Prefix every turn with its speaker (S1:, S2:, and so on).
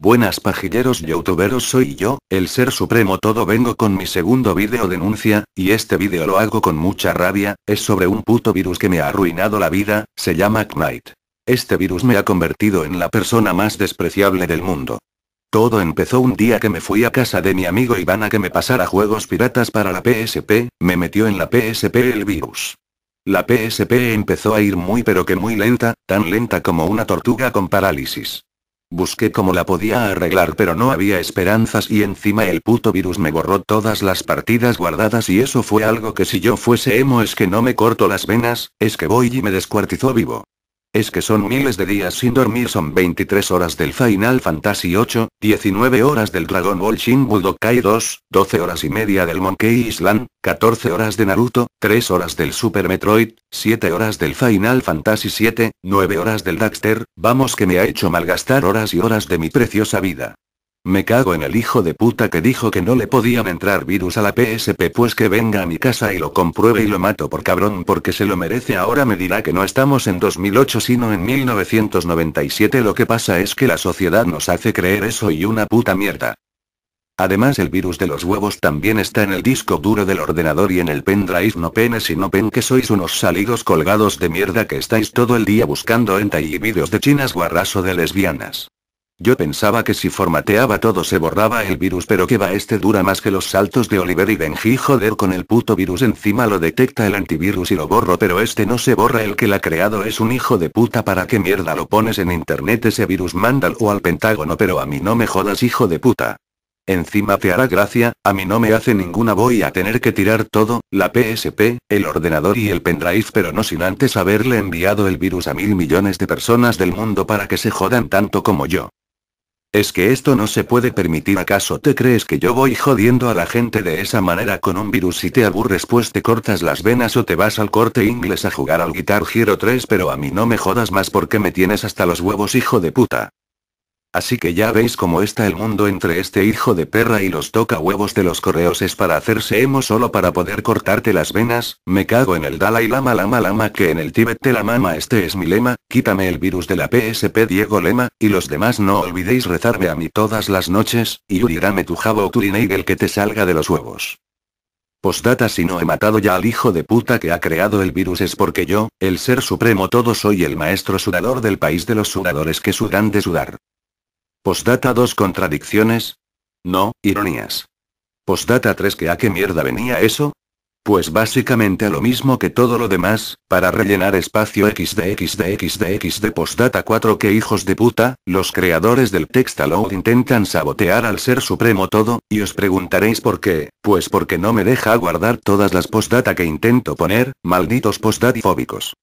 S1: Buenas pajilleros youtuberos soy yo, el ser supremo todo vengo con mi segundo vídeo denuncia, y este vídeo lo hago con mucha rabia, es sobre un puto virus que me ha arruinado la vida, se llama Knight. Este virus me ha convertido en la persona más despreciable del mundo. Todo empezó un día que me fui a casa de mi amigo Iván a que me pasara juegos piratas para la PSP, me metió en la PSP el virus. La PSP empezó a ir muy pero que muy lenta, tan lenta como una tortuga con parálisis. Busqué cómo la podía arreglar pero no había esperanzas y encima el puto virus me borró todas las partidas guardadas y eso fue algo que si yo fuese emo es que no me corto las venas, es que voy y me descuartizó vivo es que son miles de días sin dormir, son 23 horas del Final Fantasy VIII, 19 horas del Dragon Ball Shin Budokai 2, 12 horas y media del Monkey Island, 14 horas de Naruto, 3 horas del Super Metroid, 7 horas del Final Fantasy VII, 9 horas del Daxter, vamos que me ha hecho malgastar horas y horas de mi preciosa vida. Me cago en el hijo de puta que dijo que no le podían entrar virus a la PSP pues que venga a mi casa y lo compruebe y lo mato por cabrón porque se lo merece ahora me dirá que no estamos en 2008 sino en 1997 lo que pasa es que la sociedad nos hace creer eso y una puta mierda. Además el virus de los huevos también está en el disco duro del ordenador y en el pendrive no penes y no pen que sois unos salidos colgados de mierda que estáis todo el día buscando en y vídeos de chinas o de lesbianas. Yo pensaba que si formateaba todo se borraba el virus, pero que va, este dura más que los saltos de Oliver y Benji. Joder, con el puto virus encima lo detecta el antivirus y lo borro, pero este no se borra. El que la ha creado es un hijo de puta. ¿Para qué mierda lo pones en internet ese virus? mandal o al Pentágono, pero a mí no me jodas, hijo de puta. Encima te hará gracia, a mí no me hace ninguna. Voy a tener que tirar todo, la PSP, el ordenador y el pendrive, pero no sin antes haberle enviado el virus a mil millones de personas del mundo para que se jodan tanto como yo. Es que esto no se puede permitir. ¿Acaso te crees que yo voy jodiendo a la gente de esa manera con un virus y te aburres pues te cortas las venas o te vas al corte inglés a jugar al Guitar Hero 3 pero a mí no me jodas más porque me tienes hasta los huevos hijo de puta. Así que ya veis cómo está el mundo entre este hijo de perra y los toca huevos de los correos es para hacerse emo solo para poder cortarte las venas, me cago en el Dalai Lama Lama Lama que en el Tíbet te la mama este es mi lema, quítame el virus de la PSP Diego Lema, y los demás no olvidéis rezarme a mí todas las noches, y urirame tu jabo el que te salga de los huevos. Postdata si no he matado ya al hijo de puta que ha creado el virus es porque yo, el ser supremo todo soy el maestro sudador del país de los sudadores que sudan de sudar. Postdata 2 contradicciones. No, ironías. Postdata 3 que a ah, qué mierda venía eso? Pues básicamente a lo mismo que todo lo demás, para rellenar espacio x postdata 4 que hijos de puta, los creadores del load intentan sabotear al ser supremo todo, y os preguntaréis por qué, pues porque no me deja guardar todas las postdata que intento poner, malditos postdatifóbicos.